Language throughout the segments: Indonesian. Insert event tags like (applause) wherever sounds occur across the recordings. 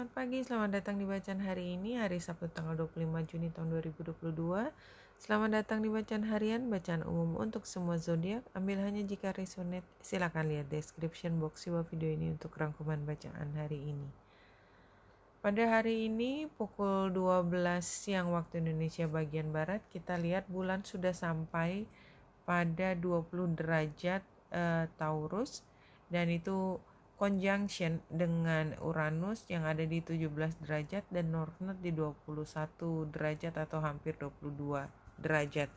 selamat pagi, selamat datang di bacaan hari ini, hari Sabtu tanggal 25 Juni tahun 2022. Selamat datang di bacaan harian, bacaan umum untuk semua zodiak. Ambil hanya jika resonate, silakan lihat description box di bawah video ini untuk rangkuman bacaan hari ini. Pada hari ini pukul 12 siang waktu Indonesia bagian barat, kita lihat bulan sudah sampai pada 20 derajat e, Taurus dan itu conjunction dengan Uranus yang ada di 17 derajat dan North Node di 21 derajat atau hampir 22 derajat.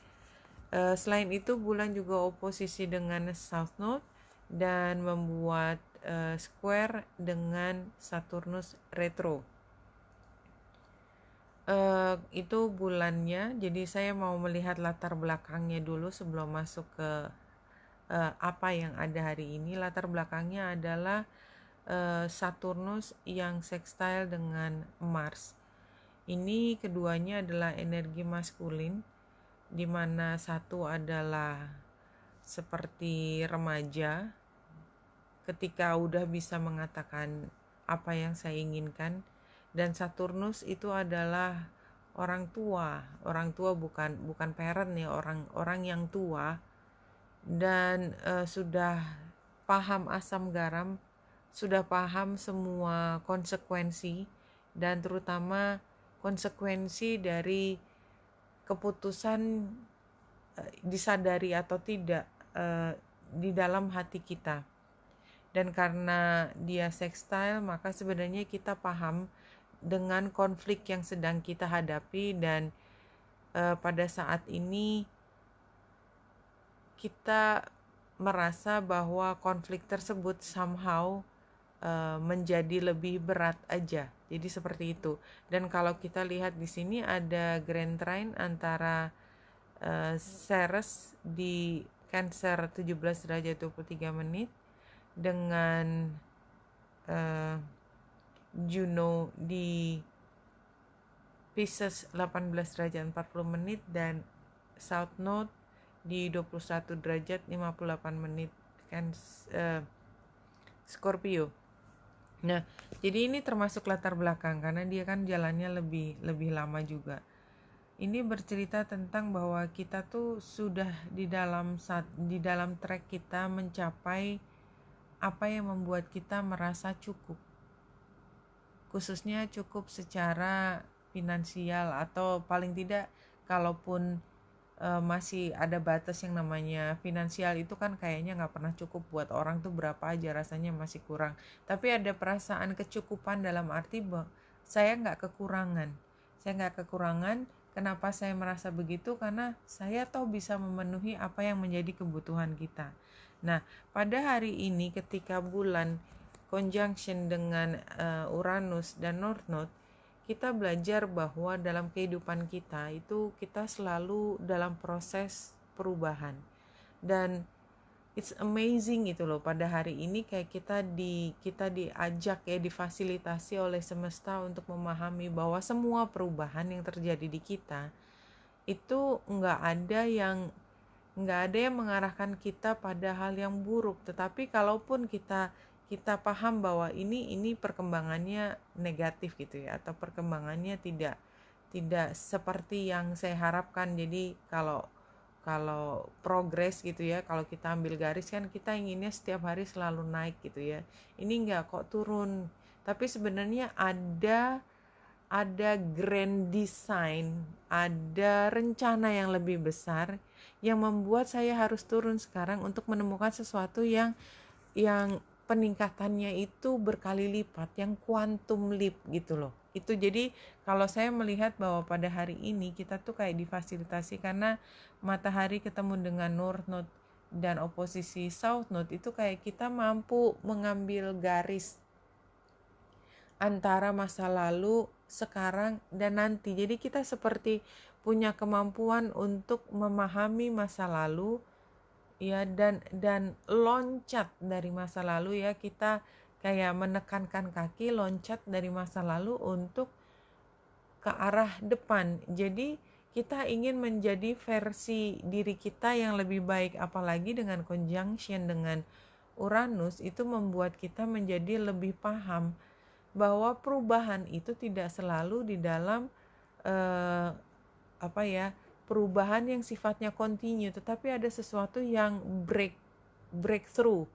Eh, selain itu bulan juga oposisi dengan South Node dan membuat eh, square dengan Saturnus retro. Uh, itu bulannya, jadi saya mau melihat latar belakangnya dulu sebelum masuk ke uh, apa yang ada hari ini latar belakangnya adalah uh, Saturnus yang sextile dengan Mars. Ini keduanya adalah energi maskulin di mana satu adalah seperti remaja ketika udah bisa mengatakan apa yang saya inginkan dan Saturnus itu adalah orang tua. Orang tua bukan bukan parent ya, orang orang yang tua dan uh, sudah paham asam garam, sudah paham semua konsekuensi dan terutama konsekuensi dari keputusan uh, disadari atau tidak uh, di dalam hati kita. Dan karena dia sextile, maka sebenarnya kita paham dengan konflik yang sedang kita hadapi dan uh, pada saat ini kita merasa bahwa konflik tersebut somehow uh, menjadi lebih berat aja. Jadi seperti itu. Dan kalau kita lihat di sini ada grand train antara uh, Ceres di Cancer 17 derajat 23 menit dengan uh, Juno di Pisces 18 derajat 40 menit dan South Node di 21 derajat 58 menit kan uh, Scorpio. Nah, jadi ini termasuk latar belakang karena dia kan jalannya lebih lebih lama juga. Ini bercerita tentang bahwa kita tuh sudah di dalam saat di dalam track kita mencapai apa yang membuat kita merasa cukup. Khususnya cukup secara finansial atau paling tidak kalaupun uh, masih ada batas yang namanya finansial itu kan kayaknya nggak pernah cukup buat orang tuh berapa aja rasanya masih kurang tapi ada perasaan kecukupan dalam arti bang saya nggak kekurangan saya nggak kekurangan kenapa saya merasa begitu karena saya tahu bisa memenuhi apa yang menjadi kebutuhan kita nah pada hari ini ketika bulan conjunction dengan uh, Uranus dan North Node kita belajar bahwa dalam kehidupan kita itu kita selalu dalam proses perubahan dan it's amazing gitu loh pada hari ini kayak kita di kita diajak ya difasilitasi oleh semesta untuk memahami bahwa semua perubahan yang terjadi di kita itu nggak ada yang nggak ada yang mengarahkan kita pada hal yang buruk tetapi kalaupun kita kita paham bahwa ini ini perkembangannya negatif gitu ya atau perkembangannya tidak tidak seperti yang saya harapkan jadi kalau kalau progres gitu ya kalau kita ambil garis kan kita inginnya setiap hari selalu naik gitu ya ini enggak kok turun tapi sebenarnya ada ada grand design ada rencana yang lebih besar yang membuat saya harus turun sekarang untuk menemukan sesuatu yang yang peningkatannya itu berkali lipat yang quantum leap gitu loh itu jadi kalau saya melihat bahwa pada hari ini kita tuh kayak difasilitasi karena matahari ketemu dengan north node dan oposisi south node itu kayak kita mampu mengambil garis antara masa lalu, sekarang dan nanti. Jadi kita seperti punya kemampuan untuk memahami masa lalu, ya dan dan loncat dari masa lalu ya kita kayak menekankan kaki loncat dari masa lalu untuk ke arah depan. Jadi kita ingin menjadi versi diri kita yang lebih baik apalagi dengan conjunction dengan Uranus itu membuat kita menjadi lebih paham bahwa perubahan itu tidak selalu di dalam eh, apa ya perubahan yang sifatnya kontinu, tetapi ada sesuatu yang break breakthrough.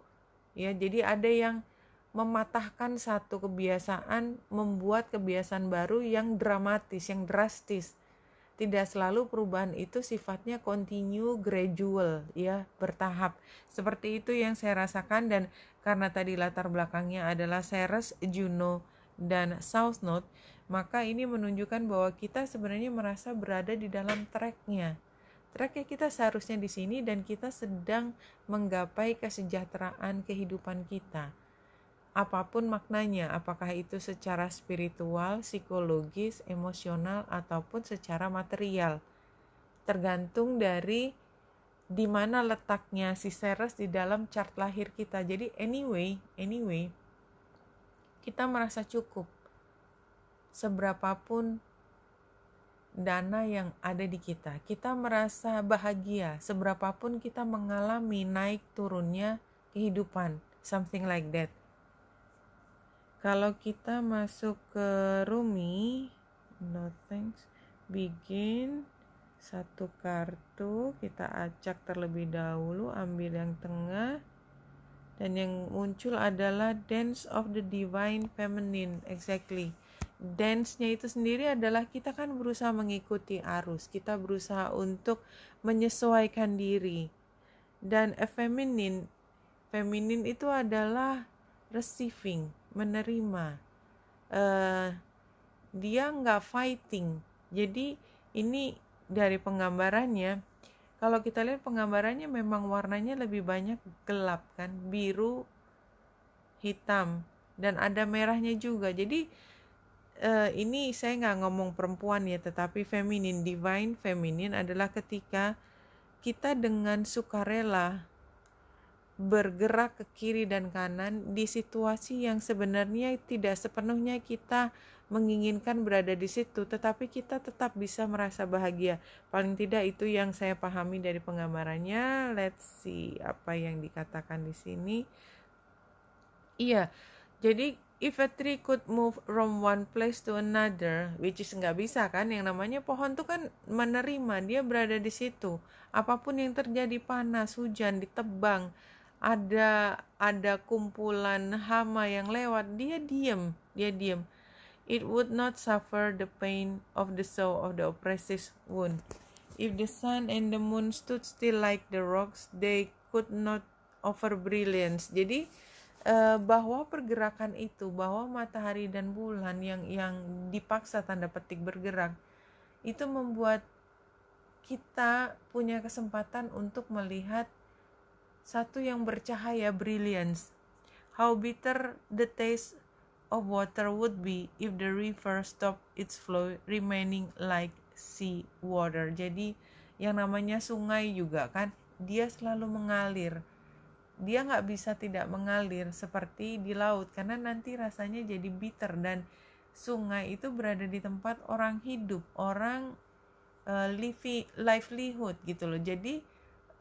Ya, jadi ada yang mematahkan satu kebiasaan, membuat kebiasaan baru yang dramatis, yang drastis. Tidak selalu perubahan itu sifatnya kontinu, gradual, ya, bertahap. Seperti itu yang saya rasakan dan karena tadi latar belakangnya adalah Ceres, Juno, dan South Node, maka ini menunjukkan bahwa kita sebenarnya merasa berada di dalam tracknya. Tracknya kita seharusnya di sini dan kita sedang menggapai kesejahteraan kehidupan kita. Apapun maknanya, apakah itu secara spiritual, psikologis, emosional, ataupun secara material. Tergantung dari di mana letaknya si Ceres di dalam chart lahir kita. Jadi anyway, anyway, kita merasa cukup seberapapun dana yang ada di kita. Kita merasa bahagia seberapapun kita mengalami naik turunnya kehidupan, something like that. Kalau kita masuk ke Rumi, no thanks, begin satu kartu, kita acak terlebih dahulu, ambil yang tengah, dan yang muncul adalah Dance of the Divine Feminine, exactly dance-nya itu sendiri adalah kita kan berusaha mengikuti arus, kita berusaha untuk menyesuaikan diri. Dan feminin, feminin itu adalah receiving, menerima. Uh, dia nggak fighting. Jadi ini dari penggambarannya, kalau kita lihat penggambarannya memang warnanya lebih banyak gelap kan, biru, hitam, dan ada merahnya juga. Jadi uh, ini saya nggak ngomong perempuan ya, tetapi feminin, divine feminin adalah ketika kita dengan sukarela bergerak ke kiri dan kanan di situasi yang sebenarnya tidak sepenuhnya kita menginginkan berada di situ, tetapi kita tetap bisa merasa bahagia. Paling tidak itu yang saya pahami dari penggambarannya. Let's see apa yang dikatakan di sini. Iya, jadi if a tree could move from one place to another, which is nggak bisa kan, yang namanya pohon tuh kan menerima, dia berada di situ. Apapun yang terjadi panas, hujan, ditebang, ada ada kumpulan hama yang lewat, dia diem, dia diem. It would not suffer the pain of the soul of the oppressor's wound. If the sun and the moon stood still like the rocks, they could not offer brilliance. Jadi, Eh, bahwa pergerakan itu bahwa matahari dan bulan yang yang dipaksa tanda petik bergerak itu membuat kita punya kesempatan untuk melihat satu yang bercahaya brilliance how bitter the taste of water would be if the river stopped its flow remaining like sea water jadi yang namanya sungai juga kan dia selalu mengalir dia nggak bisa tidak mengalir seperti di laut karena nanti rasanya jadi bitter dan sungai itu berada di tempat orang hidup orang uh, livelihood gitu loh jadi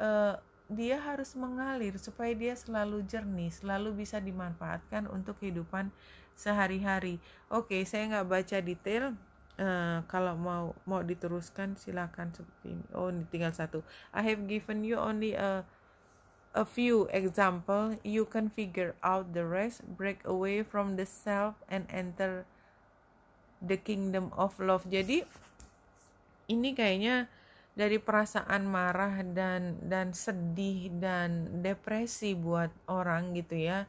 uh, dia harus mengalir supaya dia selalu jernih, selalu bisa dimanfaatkan untuk kehidupan sehari-hari. Oke, okay, saya nggak baca detail. Uh, kalau mau mau diteruskan silakan seperti ini. Oh, ini tinggal satu. I have given you only a a few example, you can figure out the rest, break away from the self and enter the kingdom of love. Jadi ini kayaknya dari perasaan marah dan dan sedih dan depresi buat orang gitu ya.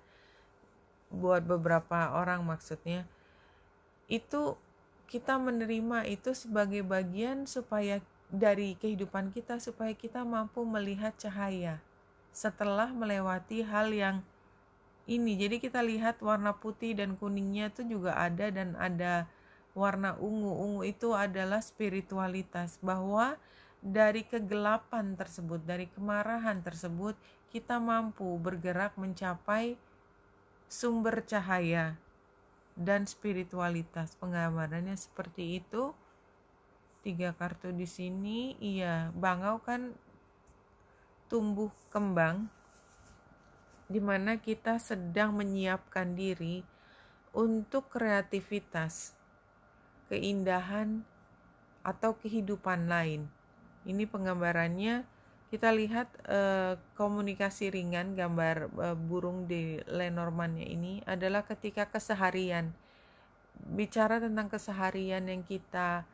Buat beberapa orang maksudnya. Itu kita menerima itu sebagai bagian supaya dari kehidupan kita supaya kita mampu melihat cahaya setelah melewati hal yang ini. Jadi kita lihat warna putih dan kuningnya itu juga ada dan ada warna ungu. Ungu itu adalah spiritualitas bahwa dari kegelapan tersebut, dari kemarahan tersebut kita mampu bergerak mencapai sumber cahaya dan spiritualitas. Penggambarannya seperti itu. Tiga kartu di sini, iya, bangau kan tumbuh kembang di mana kita sedang menyiapkan diri untuk kreativitas, keindahan atau kehidupan lain. Ini penggambarannya kita lihat eh, komunikasi ringan gambar eh, burung di Lenormandnya ini adalah ketika keseharian bicara tentang keseharian yang kita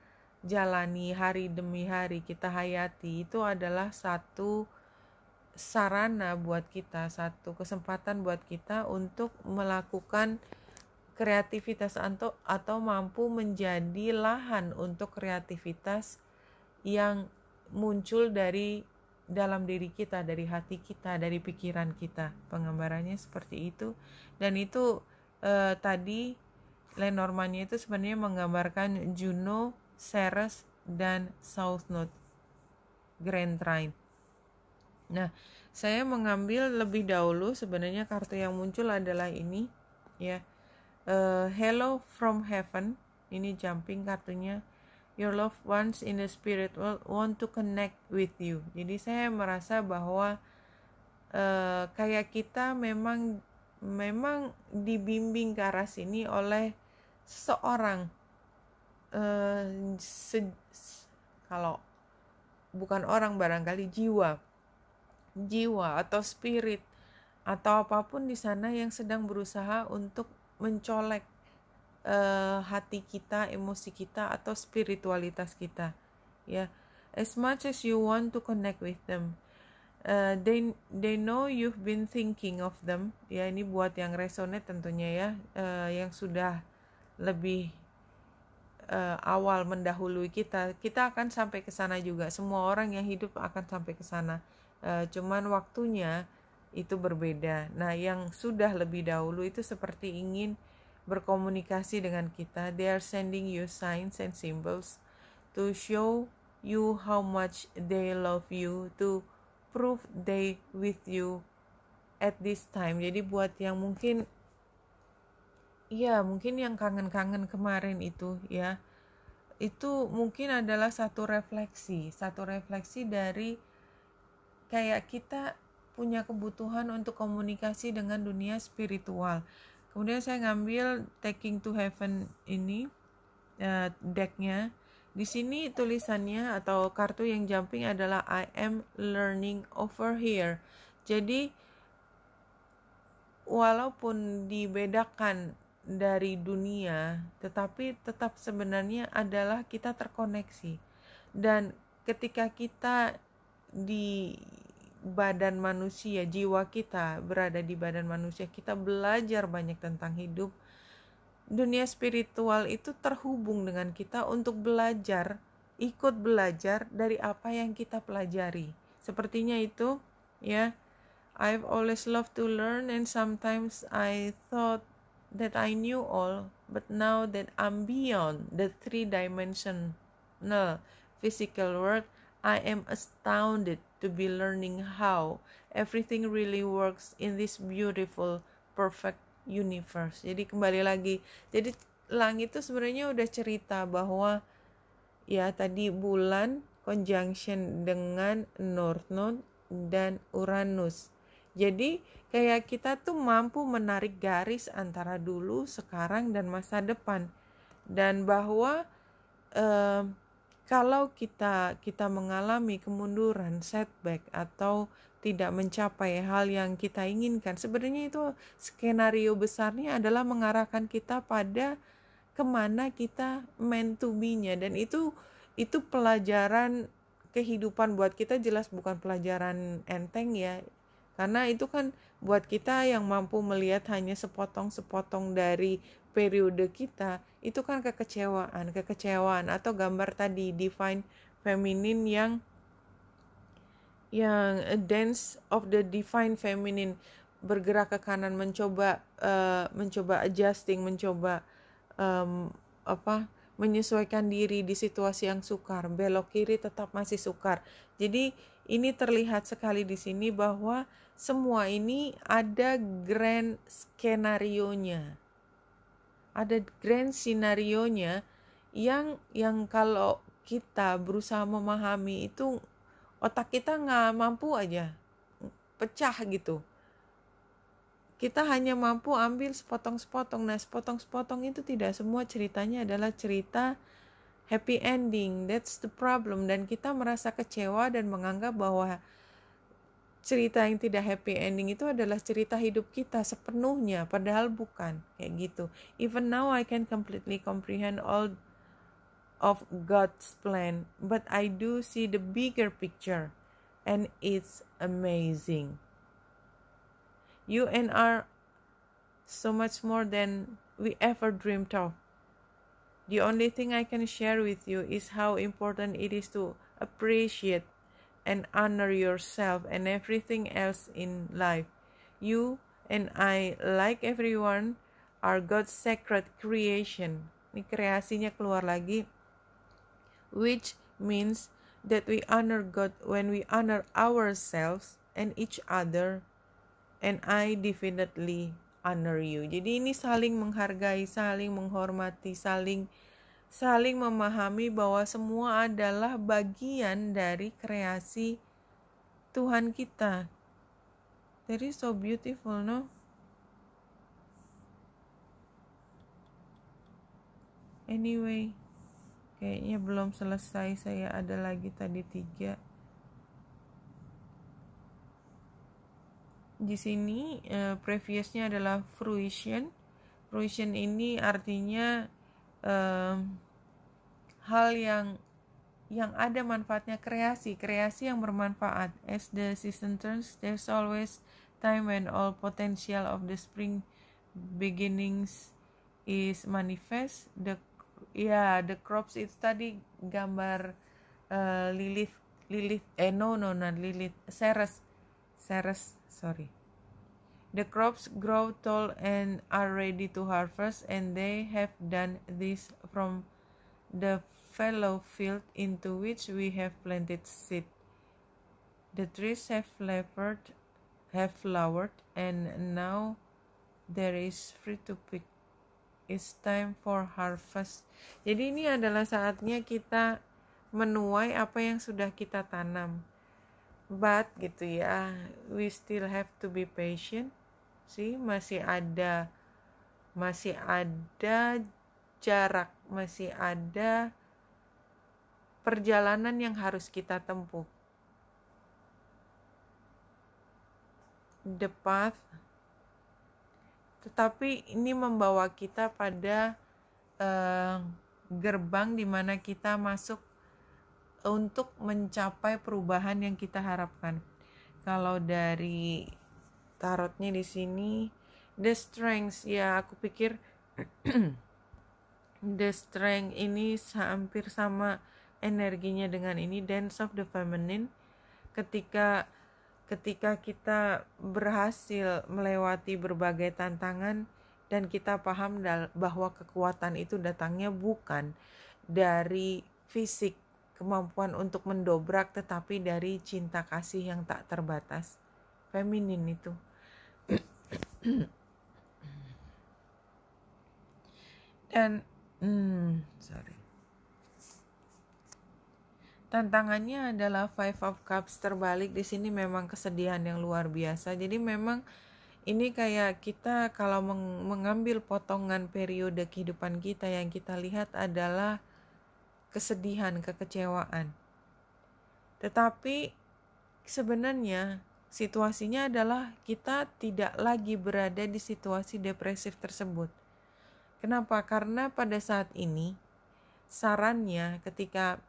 jalani hari demi hari kita hayati itu adalah satu sarana buat kita, satu kesempatan buat kita untuk melakukan kreativitas atau atau mampu menjadi lahan untuk kreativitas yang muncul dari dalam diri kita, dari hati kita, dari pikiran kita. Penggambarannya seperti itu dan itu eh, tadi Lenormandnya itu sebenarnya menggambarkan Juno, Ceres dan South Node Grand Trine Nah, saya mengambil lebih dahulu sebenarnya kartu yang muncul adalah ini ya. Uh, Hello from heaven. Ini jumping kartunya. Your loved ones in the spirit world want to connect with you. Jadi saya merasa bahwa uh, kayak kita memang memang dibimbing ke arah sini oleh seseorang uh, se kalau bukan orang barangkali jiwa jiwa atau spirit atau apapun di sana yang sedang berusaha untuk mencolek uh, hati kita, emosi kita atau spiritualitas kita. Ya, as much as you want to connect with them, uh, they they know you've been thinking of them. Ya, ini buat yang resonate tentunya ya, uh, yang sudah lebih uh, awal mendahului kita, kita akan sampai ke sana juga. Semua orang yang hidup akan sampai ke sana e, cuman waktunya itu berbeda. Nah, yang sudah lebih dahulu itu seperti ingin berkomunikasi dengan kita. They are sending you signs and symbols to show you how much they love you, to prove they with you at this time. Jadi buat yang mungkin ya mungkin yang kangen-kangen kemarin itu ya itu mungkin adalah satu refleksi, satu refleksi dari kayak kita punya kebutuhan untuk komunikasi dengan dunia spiritual. Kemudian saya ngambil Taking to Heaven ini uh, decknya. Di sini tulisannya atau kartu yang jumping adalah I am learning over here. Jadi walaupun dibedakan dari dunia, tetapi tetap sebenarnya adalah kita terkoneksi. Dan ketika kita di badan manusia, jiwa kita berada di badan manusia, kita belajar banyak tentang hidup. Dunia spiritual itu terhubung dengan kita untuk belajar, ikut belajar dari apa yang kita pelajari. Sepertinya itu, ya. I've always loved to learn and sometimes I thought that I knew all, but now that I'm beyond the three-dimensional physical world, I am astounded to be learning how everything really works in this beautiful, perfect universe. Jadi kembali lagi, jadi langit itu sebenarnya udah cerita bahwa ya tadi bulan conjunction dengan North Node dan Uranus. Jadi kayak kita tuh mampu menarik garis antara dulu, sekarang, dan masa depan. Dan bahwa eh, kalau kita kita mengalami kemunduran, setback atau tidak mencapai hal yang kita inginkan, sebenarnya itu skenario besarnya adalah mengarahkan kita pada kemana kita meant to be-nya dan itu itu pelajaran kehidupan buat kita jelas bukan pelajaran enteng ya karena itu kan buat kita yang mampu melihat hanya sepotong-sepotong dari periode kita itu kan kekecewaan kekecewaan atau gambar tadi divine feminine yang yang dance of the divine feminine bergerak ke kanan mencoba uh, mencoba adjusting mencoba um, apa menyesuaikan diri di situasi yang sukar belok kiri tetap masih sukar jadi ini terlihat sekali di sini bahwa semua ini ada grand skenario-nya. Ada grand skenario-nya yang yang kalau kita berusaha memahami itu otak kita nggak mampu aja pecah gitu kita hanya mampu ambil sepotong-sepotong nah sepotong-sepotong itu tidak semua ceritanya adalah cerita happy ending that's the problem dan kita merasa kecewa dan menganggap bahwa cerita yang tidak happy ending itu adalah cerita hidup kita sepenuhnya padahal bukan kayak gitu even now I can completely comprehend all of God's plan but I do see the bigger picture and it's amazing you and are so much more than we ever dreamed of the only thing I can share with you is how important it is to appreciate and honor yourself and everything else in life. You and I, like everyone, are God's sacred creation. Ini kreasinya keluar lagi. Which means that we honor God when we honor ourselves and each other. And I definitely honor you. Jadi ini saling menghargai, saling menghormati, saling saling memahami bahwa semua adalah bagian dari kreasi Tuhan kita. That is so beautiful, no? Anyway, kayaknya belum selesai. Saya ada lagi tadi tiga. Di sini uh, previousnya adalah fruition. Fruition ini artinya uh, hal yang yang ada manfaatnya kreasi, kreasi yang bermanfaat. As the season turns, there's always time when all potential of the spring beginnings is manifest. The ya yeah, the crops itu tadi gambar uh, Lilith Lilith eh no no no Lilith Ceres Ceres sorry. The crops grow tall and are ready to harvest, and they have done this from the fallow field into which we have planted seed. The trees have flavored, have flowered, and now there is free to pick. It's time for harvest. Jadi ini adalah saatnya kita menuai apa yang sudah kita tanam. But gitu ya, we still have to be patient. sih masih ada masih ada jarak, masih ada perjalanan yang harus kita tempuh. The path, tetapi ini membawa kita pada uh, gerbang di mana kita masuk untuk mencapai perubahan yang kita harapkan. Kalau dari tarotnya di sini, the strength ya aku pikir (clears throat) the strength ini hampir sama energinya dengan ini dance of the feminine ketika ketika kita berhasil melewati berbagai tantangan dan kita paham bahwa kekuatan itu datangnya bukan dari fisik kemampuan untuk mendobrak tetapi dari cinta kasih yang tak terbatas feminin itu dan hmm, sorry tantangannya adalah Five of Cups terbalik di sini memang kesedihan yang luar biasa. Jadi memang ini kayak kita kalau mengambil potongan periode kehidupan kita yang kita lihat adalah kesedihan, kekecewaan. Tetapi sebenarnya situasinya adalah kita tidak lagi berada di situasi depresif tersebut. Kenapa? Karena pada saat ini sarannya ketika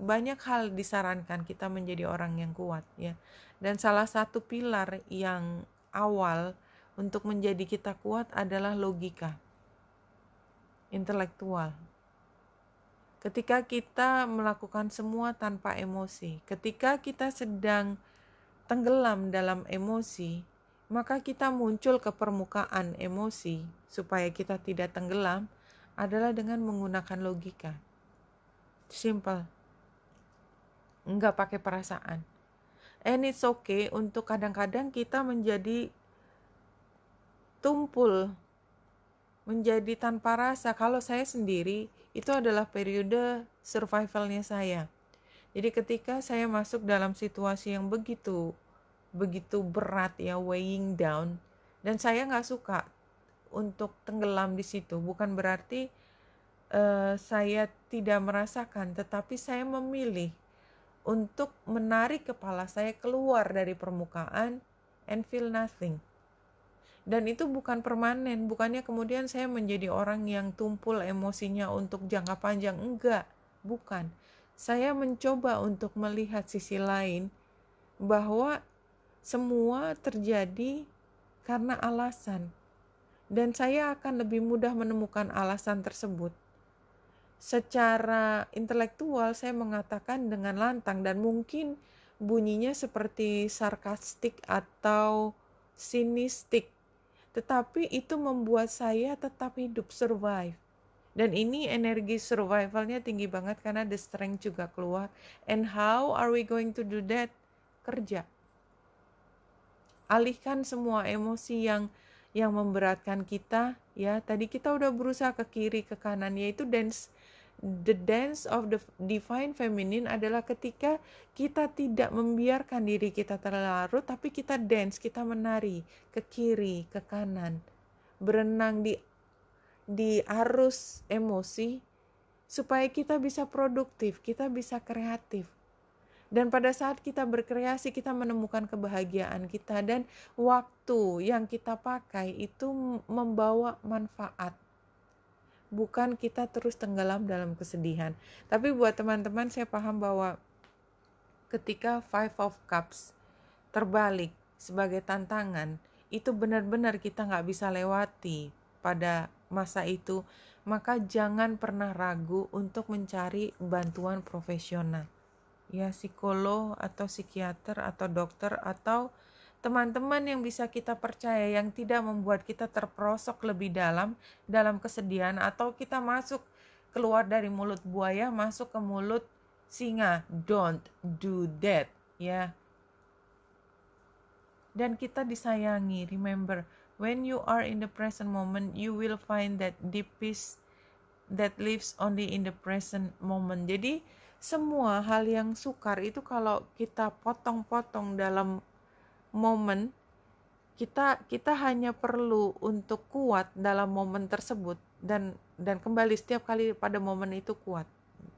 banyak hal disarankan kita menjadi orang yang kuat ya. Dan salah satu pilar yang awal untuk menjadi kita kuat adalah logika intelektual. Ketika kita melakukan semua tanpa emosi, ketika kita sedang tenggelam dalam emosi, maka kita muncul ke permukaan emosi supaya kita tidak tenggelam adalah dengan menggunakan logika. Simple nggak pakai perasaan. And it's okay untuk kadang-kadang kita menjadi tumpul, menjadi tanpa rasa. Kalau saya sendiri, itu adalah periode survivalnya saya. Jadi ketika saya masuk dalam situasi yang begitu, begitu berat ya, weighing down, dan saya nggak suka untuk tenggelam di situ. Bukan berarti uh, saya tidak merasakan, tetapi saya memilih untuk menarik kepala saya keluar dari permukaan and feel nothing. Dan itu bukan permanen, bukannya kemudian saya menjadi orang yang tumpul emosinya untuk jangka panjang. Enggak, bukan. Saya mencoba untuk melihat sisi lain bahwa semua terjadi karena alasan. Dan saya akan lebih mudah menemukan alasan tersebut secara intelektual saya mengatakan dengan lantang dan mungkin bunyinya seperti sarkastik atau sinistik. Tetapi itu membuat saya tetap hidup survive. Dan ini energi survivalnya tinggi banget karena the strength juga keluar. And how are we going to do that? Kerja. Alihkan semua emosi yang yang memberatkan kita ya tadi kita udah berusaha ke kiri ke kanan yaitu dance the dance of the divine feminine adalah ketika kita tidak membiarkan diri kita terlarut tapi kita dance kita menari ke kiri ke kanan berenang di di arus emosi supaya kita bisa produktif kita bisa kreatif dan pada saat kita berkreasi, kita menemukan kebahagiaan kita dan waktu yang kita pakai itu membawa manfaat. Bukan kita terus tenggelam dalam kesedihan. Tapi buat teman-teman saya paham bahwa ketika Five of Cups terbalik sebagai tantangan, itu benar-benar kita nggak bisa lewati pada masa itu, maka jangan pernah ragu untuk mencari bantuan profesional ya psikolog atau psikiater atau dokter atau teman-teman yang bisa kita percaya yang tidak membuat kita terperosok lebih dalam dalam kesedihan atau kita masuk keluar dari mulut buaya masuk ke mulut singa don't do that ya dan kita disayangi remember when you are in the present moment you will find that deep peace that lives only in the present moment jadi semua hal yang sukar itu kalau kita potong-potong dalam momen kita kita hanya perlu untuk kuat dalam momen tersebut dan dan kembali setiap kali pada momen itu kuat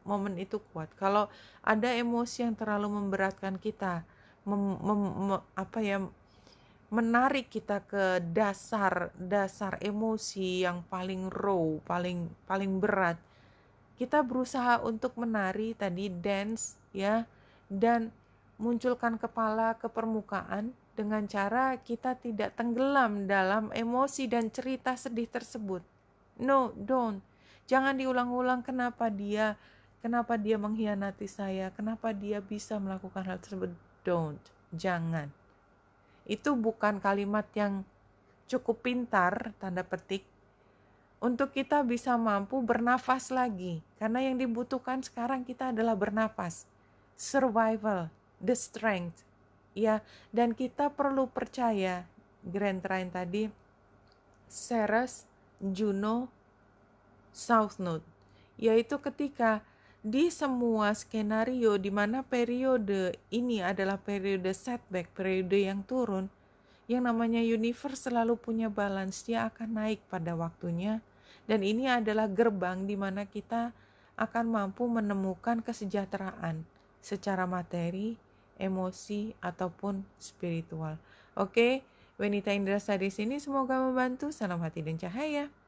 momen itu kuat kalau ada emosi yang terlalu memberatkan kita mem, mem, me, apa ya menarik kita ke dasar dasar emosi yang paling raw paling paling berat kita berusaha untuk menari tadi dance ya dan munculkan kepala ke permukaan dengan cara kita tidak tenggelam dalam emosi dan cerita sedih tersebut. No, don't. Jangan diulang-ulang kenapa dia kenapa dia mengkhianati saya, kenapa dia bisa melakukan hal tersebut. Don't. Jangan. Itu bukan kalimat yang cukup pintar tanda petik untuk kita bisa mampu bernafas lagi. Karena yang dibutuhkan sekarang kita adalah bernafas. Survival, the strength. Ya, dan kita perlu percaya Grand Train tadi Ceres, Juno, South Node, yaitu ketika di semua skenario di mana periode ini adalah periode setback, periode yang turun, yang namanya universe selalu punya balance, dia akan naik pada waktunya dan ini adalah gerbang di mana kita akan mampu menemukan kesejahteraan secara materi, emosi, ataupun spiritual. Oke, Wenita Indra di sini semoga membantu. Salam hati dan cahaya.